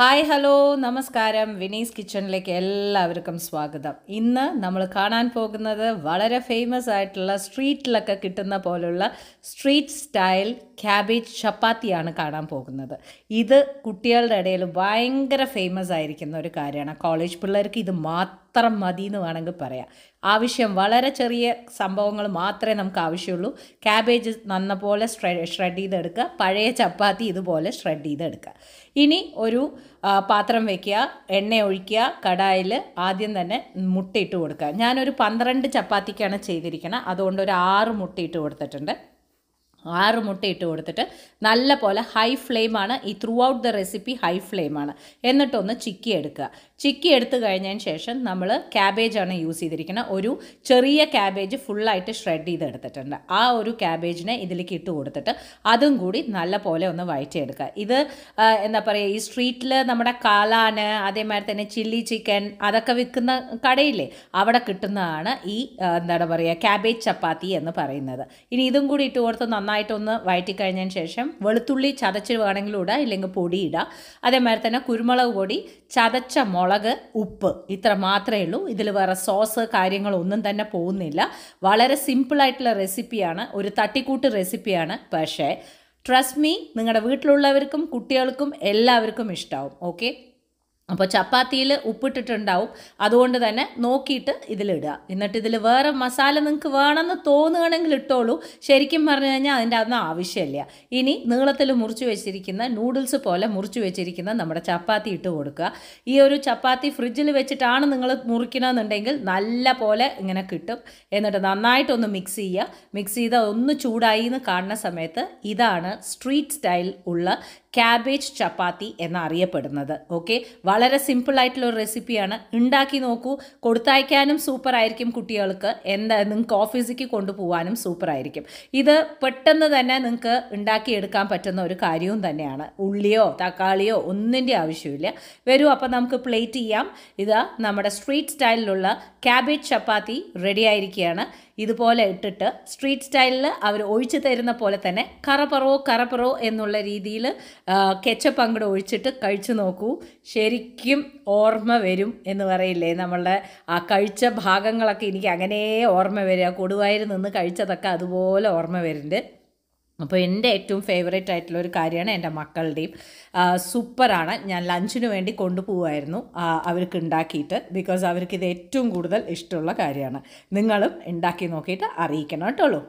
hi hello നമസ്കാരം വിനീസ് കിച്ചണിലേക്ക് എല്ലാവർക്കും സ്വാഗതം ഇന്ന് നമ്മൾ കാണാൻ പോകുന്നത് വളരെ ഫേമസ് ആയിട്ടുള്ള സ്ട്രീറ്റിലൊക്കെ കിട്ടുന്ന പോലുള്ള സ്ട്രീറ്റ് സ്റ്റൈൽ ക്യാബേജ് ചപ്പാത്തിയാണ് കാണാൻ പോകുന്നത് ഇത് കുട്ടികളുടെ ഇടയിൽ ഭയങ്കര ഫേമസ് ആയിരിക്കുന്ന ഒരു കാര്യമാണ് കോളേജ് പിള്ളേർക്ക് ഇത് മാത്രം അത്ര മതി എന്ന് വേണമെങ്കിൽ പറയാം ആവശ്യം വളരെ ചെറിയ സംഭവങ്ങൾ മാത്രമേ നമുക്ക് ആവശ്യമുള്ളൂ ക്യാബേജ് നന്നപോലെ ഷ്രെ ഷ്രെഡ് ചെയ്തെടുക്കുക പഴയ ചപ്പാത്തി ഇതുപോലെ ഷ്രെഡ് ചെയ്തെടുക്കുക ഇനി ഒരു പാത്രം വയ്ക്കുക എണ്ണ ഒഴിക്കുക കടായിൽ ആദ്യം തന്നെ മുട്ടയിട്ട് കൊടുക്കുക ഞാനൊരു പന്ത്രണ്ട് ചപ്പാത്തിക്കാണ് ചെയ്തിരിക്കുന്നത് അതുകൊണ്ട് ഒരു ആറ് മുട്ടയിട്ട് കൊടുത്തിട്ടുണ്ട് ആറ് മുട്ട ഇട്ട് കൊടുത്തിട്ട് നല്ല പോലെ ഹൈ ഫ്ലെയിമാണ് ഈ throughout the recipe high ഫ്ലെയിമാണ് എന്നിട്ടൊന്ന് ചിക്കി എടുക്കുക ചിക്കി എടുത്ത് കഴിഞ്ഞതിന് ശേഷം നമ്മൾ ക്യാബേജാണ് യൂസ് ചെയ്തിരിക്കുന്നത് ഒരു ചെറിയ ക്യാബേജ് ഫുള്ളായിട്ട് ഷ്രെഡ് ചെയ്തെടുത്തിട്ടുണ്ട് ആ ഒരു ക്യാബേജിനെ ഇതിലേക്ക് ഇട്ട് കൊടുത്തിട്ട് അതും കൂടി നല്ല പോലെ ഒന്ന് വഴറ്റിയെടുക്കുക ഇത് എന്താ പറയുക ഈ സ്ട്രീറ്റിൽ നമ്മുടെ കാലാന് അതേമാതിരി തന്നെ ചില്ലി ചിക്കൻ അതൊക്കെ വിൽക്കുന്ന കടയില്ലേ അവിടെ കിട്ടുന്നതാണ് ഈ എന്താ പറയുക ക്യാബേജ് ചപ്പാത്തി എന്ന് പറയുന്നത് ഇനി ഇതും കൂടി ഇട്ട് കൊടുത്ത് നന്നായിട്ടൊന്ന് വയറ്റി കഴിഞ്ഞതിന് ശേഷം വെളുത്തുള്ളി ചതച്ച് വേണമെങ്കിലും ഇടാം ഇല്ലെങ്കിൽ പൊടി അതേമാതിരി തന്നെ കുരുമുളക് പൊടി ചതച്ച മുളക് മുളക് ഉപ്പ് ഇത്ര മാത്രമേ ഉള്ളൂ ഇതിൽ വേറെ സോസ് കാര്യങ്ങളൊന്നും തന്നെ പോകുന്നില്ല വളരെ സിമ്പിളായിട്ടുള്ള റെസിപ്പിയാണ് ഒരു തട്ടിക്കൂട്ട് റെസിപ്പിയാണ് പക്ഷേ ട്രസ്റ്റ് മീ നിങ്ങളുടെ വീട്ടിലുള്ളവർക്കും കുട്ടികൾക്കും എല്ലാവർക്കും ഇഷ്ടമാവും ഓക്കെ അപ്പോൾ ചപ്പാത്തിയിൽ ഉപ്പിട്ടിട്ടുണ്ടാവും അതുകൊണ്ട് തന്നെ നോക്കിയിട്ട് ഇതിലിടുക എന്നിട്ട് ഇതിൽ വേറെ മസാല നിങ്ങൾക്ക് വേണമെന്ന് തോന്നുകയാണെങ്കിൽ ഇട്ടോളൂ ശരിക്കും പറഞ്ഞു കഴിഞ്ഞാൽ അതിൻ്റെ അതൊന്നും ആവശ്യമില്ല ഇനി നീളത്തിൽ മുറിച്ച് വെച്ചിരിക്കുന്ന നൂഡിൽസ് പോലെ മുറിച്ച് വെച്ചിരിക്കുന്ന നമ്മുടെ ചപ്പാത്തി ഇട്ട് കൊടുക്കുക ഈ ഒരു ചപ്പാത്തി ഫ്രിഡ്ജിൽ വെച്ചിട്ടാണ് നിങ്ങൾ മുറിക്കണമെന്നുണ്ടെങ്കിൽ നല്ല പോലെ ഇങ്ങനെ കിട്ടും എന്നിട്ട് നന്നായിട്ടൊന്ന് മിക്സ് ചെയ്യുക മിക്സ് ചെയ്താൽ ഒന്ന് ചൂടായി എന്ന് കാണുന്ന സമയത്ത് ഇതാണ് സ്ട്രീറ്റ് സ്റ്റൈൽ ഉള്ള ക്യാബേജ് ചപ്പാത്തി എന്നറിയപ്പെടുന്നത് ഓക്കെ വളരെ സിമ്പിളായിട്ടുള്ള ഒരു റെസിപ്പിയാണ് ഉണ്ടാക്കി നോക്കൂ കൊടുത്തയക്കാനും ആയിരിക്കും കുട്ടികൾക്ക് എന്താ നിങ്ങൾക്ക് ഓഫീസിലേക്ക് കൊണ്ടുപോകാനും ആയിരിക്കും ഇത് പെട്ടെന്ന് തന്നെ നിങ്ങൾക്ക് ഉണ്ടാക്കിയെടുക്കാൻ പറ്റുന്ന ഒരു കാര്യവും തന്നെയാണ് ഉള്ളിയോ തക്കാളിയോ ഒന്നിൻ്റെ ആവശ്യമില്ല വരൂ അപ്പം നമുക്ക് പ്ലേറ്റ് ചെയ്യാം ഇത് നമ്മുടെ സ്ട്രീറ്റ് സ്റ്റൈലിലുള്ള ക്യാബേജ് ചപ്പാത്തി റെഡി ആയിരിക്കുകയാണ് ഇതുപോലെ ഇട്ടിട്ട് സ്ട്രീറ്റ് സ്റ്റൈലിൽ അവർ ഒഴിച്ചു തരുന്ന പോലെ തന്നെ കറപ്പറോ കറപ്പറോ എന്നുള്ള രീതിയിൽ കെച്ചപ്പ് അങ്ങോട്ട് ഒഴിച്ചിട്ട് കഴിച്ചു നോക്കൂ ശരിക്കും ഓർമ്മ വരും എന്ന് പറയില്ലേ നമ്മളുടെ ആ കഴിച്ച ഭാഗങ്ങളൊക്കെ എനിക്ക് അങ്ങനെ ഓർമ്മ വരിക കൊടുവായിൽ നിന്ന് കഴിച്ചതൊക്കെ അതുപോലെ ഓർമ്മ വരുന്നുണ്ട് അപ്പോൾ എൻ്റെ ഏറ്റവും ഫേവറേറ്റ് ആയിട്ടുള്ള ഒരു കാര്യമാണ് എൻ്റെ മക്കളുടെയും സൂപ്പറാണ് ഞാൻ ലഞ്ചിന് വേണ്ടി കൊണ്ടുപോകുമായിരുന്നു അവർക്ക് ഉണ്ടാക്കിയിട്ട് ബിക്കോസ് അവർക്ക് ഇത് ഏറ്റവും കൂടുതൽ ഇഷ്ടമുള്ള കാര്യമാണ് നിങ്ങളും ഉണ്ടാക്കി നോക്കിയിട്ട് അറിയിക്കണം കേട്ടോളൂ